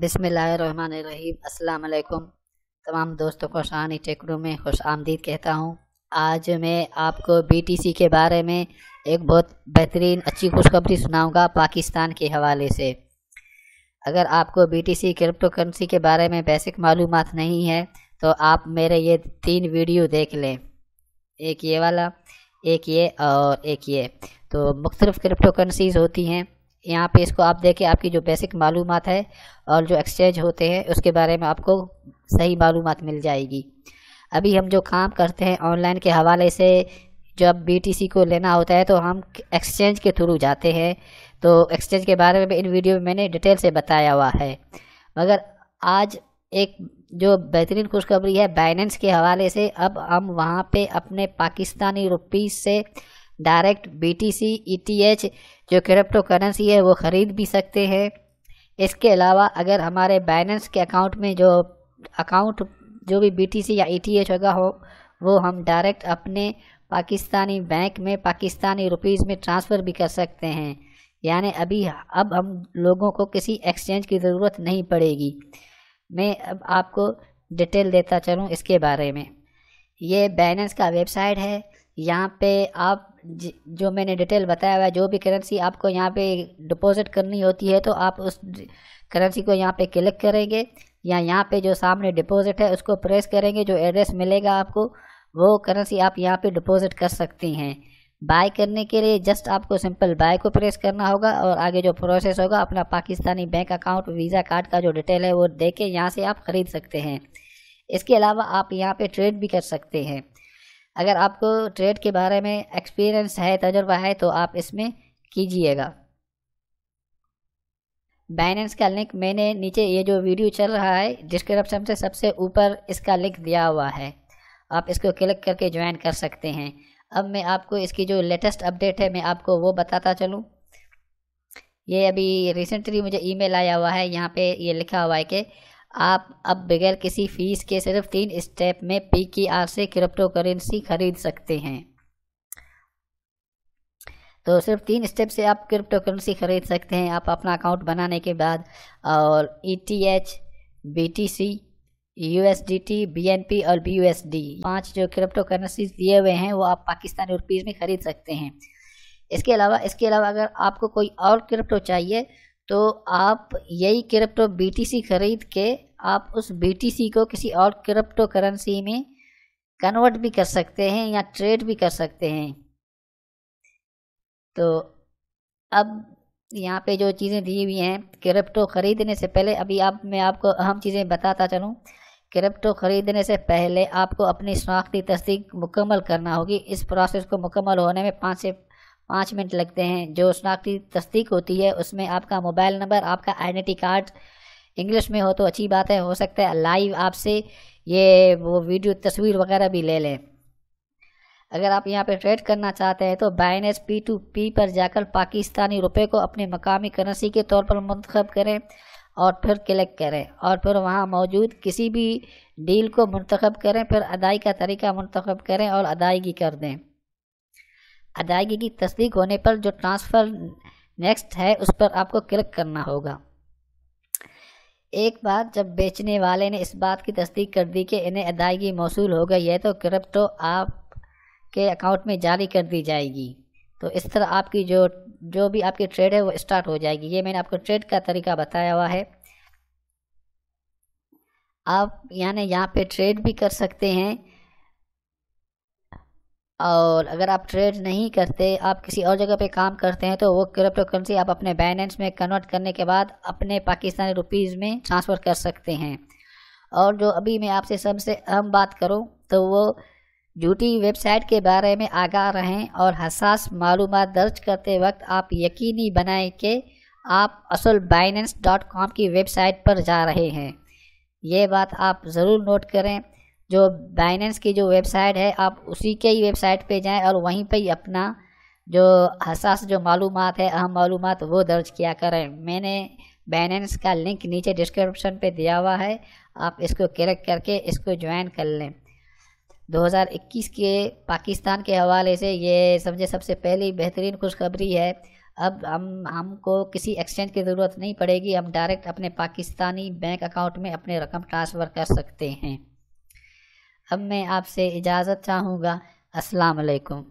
बिसमीम अलकुम तमाम दोस्तों को शानी टेकरू में खुश आमदीद कहता हूँ आज मैं आपको बीटीसी के बारे में एक बहुत बेहतरीन अच्छी खुशखबरी सुनाऊंगा पाकिस्तान के हवाले से अगर आपको बीटीसी क्रिप्टो करेंसी के बारे में बेसिक मालूम नहीं है तो आप मेरे ये तीन वीडियो देख लें एक ये वाला एक ये और एक ये तो मुख्तलिफ़ क्रिप्टो करेंसीज़ होती हैं यहाँ पे इसको आप देखें आपकी जो बेसिक मालूम है और जो एक्सचेंज होते हैं उसके बारे में आपको सही मालूम मिल जाएगी अभी हम जो काम करते हैं ऑनलाइन के हवाले से जब सी को लेना होता है तो हम एक्सचेंज के थ्रू जाते हैं तो एक्सचेंज के बारे में इन वीडियो में मैंने डिटेल से बताया हुआ है मगर आज एक जो बेहतरीन खुशखबरी है बाइनेंस के हवाले से अब हम वहाँ पे अपने पाकिस्तानी रुपीज़ से direct B T C E T H जो क्रिप्टो करेंसी है वो ख़रीद भी सकते हैं इसके अलावा अगर हमारे बैलेंस के अकाउंट में जो अकाउंट जो भी बी टी सी या ई टी एच होगा हो वो हम डायरेक्ट अपने पाकिस्तानी बैंक में पाकिस्तानी रुपीज़ में ट्रांसफ़र भी कर सकते हैं यानी अभी अब हम लोगों को किसी एक्सचेंज की ज़रूरत नहीं पड़ेगी मैं अब आपको डिटेल देता चलूँ इसके बारे में ये बैलेंस का वेबसाइट है यहाँ पे आप जो मैंने डिटेल बताया हुआ है जो भी करेंसी आपको यहाँ पे डिपॉजिट करनी होती है तो आप उस करेंसी को यहाँ पे क्लिक करेंगे या यहाँ पे जो सामने डिपॉजिट है उसको प्रेस करेंगे जो एड्रेस मिलेगा आपको वो करेंसी आप यहाँ पे डिपॉजिट कर सकती हैं बाय करने के लिए जस्ट आपको सिंपल बाय को प्रेस करना होगा और आगे जो प्रोसेस होगा अपना Pakistani bank account visa card का जो डिटेल है वो दे के यहाँ से आप ख़रीद सकते हैं इसके अलावा आप यहाँ पे ट्रेड भी कर सकते हैं अगर आपको ट्रेड के बारे में एक्सपीरियंस है तजुर्बा है तो आप इसमें कीजिएगा बाइनेंस का लिंक मैंने नीचे ये जो वीडियो चल रहा है डिस्क्रिप्शन से सबसे ऊपर इसका लिंक दिया हुआ है आप इसको क्लिक करके ज्वाइन कर सकते हैं अब मैं आपको इसकी जो लेटेस्ट अपडेट है मैं आपको वो बताता चलूँ ये अभी रिसेंटली मुझे ईमेल आया हुआ है यहाँ पे ये लिखा हुआ है कि आप अब बगैर किसी फीस के सिर्फ तीन स्टेप में पी की आर से क्रिप्टो करेंसी खरीद सकते हैं तो सिर्फ तीन स्टेप से आप क्रिप्टो करेंसी खरीद सकते हैं आप अपना अकाउंट बनाने के बाद और E T H B T C U S D T B N P और बी यू एस डी पाँच जो क्रिप्टो करेंसी दिए हुए हैं वो आप पाकिस्तानी रुपीज़ में ख़रीद सकते हैं इसके अलावा इसके अलावा अगर आपको कोई और क्रिप्टो चाहिए तो आप यही क्रिप्टो बीटीसी खरीद के आप उस बीटीसी को किसी और क्रिप्टो करेंसी में कन्वर्ट भी कर सकते हैं या ट्रेड भी कर सकते हैं तो अब यहाँ पे जो चीज़ें दी हुई हैं क्रिप्टो ख़रीदने से पहले अभी आप मैं आपको अहम चीज़ें बताता चलूँ क्रिप्टो ख़रीदने से पहले आपको अपनी शनाख्ती तस्दीक मुकम्मल करना होगी इस प्रोसेस को मुकम्मल होने में पाँच से पाँच मिनट लगते हैं जो शनाख्ती तस्दीक होती है उसमें आपका मोबाइल नंबर आपका आइडेंटी कार्ड इंग्लिश में हो तो अच्छी बात है हो सकता है लाइव आपसे ये वो वीडियो तस्वीर वगैरह भी ले लें अगर आप यहाँ पे ट्रेड करना चाहते हैं तो बाइनेस पी टू पी पर जाकर पाकिस्तानी रुपए को अपने मकामी करेंसी के तौर पर मंतखब करें और फिर क्लिक करें और फिर वहाँ मौजूद किसी भी डील को मंतखब करें फिर अदाई का तरीका मंतखब करें और अदायगी कर दें अदायगी की तस्दीक होने पर जो ट्रांसफ़र नेक्स्ट है उस पर आपको क्लिक करना होगा एक बार जब बेचने वाले ने इस बात की तस्दीक कर दी कि इन्हें अदायगी मौसू हो गई है तो क्रिप्टो आपके अकाउंट में जारी कर दी जाएगी तो इस तरह आपकी जो जो भी आपकी ट्रेड है वो स्टार्ट हो जाएगी ये मैंने आपको ट्रेड का तरीका बताया हुआ है आप यानी यहाँ पे ट्रेड भी कर सकते हैं और अगर आप ट्रेड नहीं करते आप किसी और जगह पे काम करते हैं तो वो क्रिप्टो करेंसी आप अपने बैलेंस में कन्वर्ट करने के बाद अपने पाकिस्तानी रुपीज़ में ट्रांसफ़र कर सकते हैं और जो अभी मैं आपसे सबसे अहम बात करूँ तो वो झूठी वेबसाइट के बारे में आगाह रहें और हसास मालूम दर्ज करते वक्त आप यकीनी बनाएं कि आप असल बाइनेंस डॉट की वेबसाइट पर जा रहे हैं ये बात आप ज़रूर नोट करें जो बाइनेंस की जो वेबसाइट है आप उसी के ही वेबसाइट पे जाएं और वहीं पे ही अपना जो हसास जो मालूम है अहम मालूम वो दर्ज किया करें मैंने बैनेंस का लिंक नीचे डिस्क्रिप्शन पे दिया हुआ है आप इसको क्लिक करके इसको ज्वाइन कर लें 2021 के पाकिस्तान के हवाले से ये समझे सबसे पहली बेहतरीन खुशखबरी है अब हम हमको किसी एक्सचेंज की ज़रूरत नहीं पड़ेगी हम डायरेक्ट अपने पाकिस्तानी बैंक अकाउंट में अपने रकम ट्रांसफ़र कर सकते हैं अब मैं आपसे इजाज़त चाहूँगा अस्सलाम वालेकुम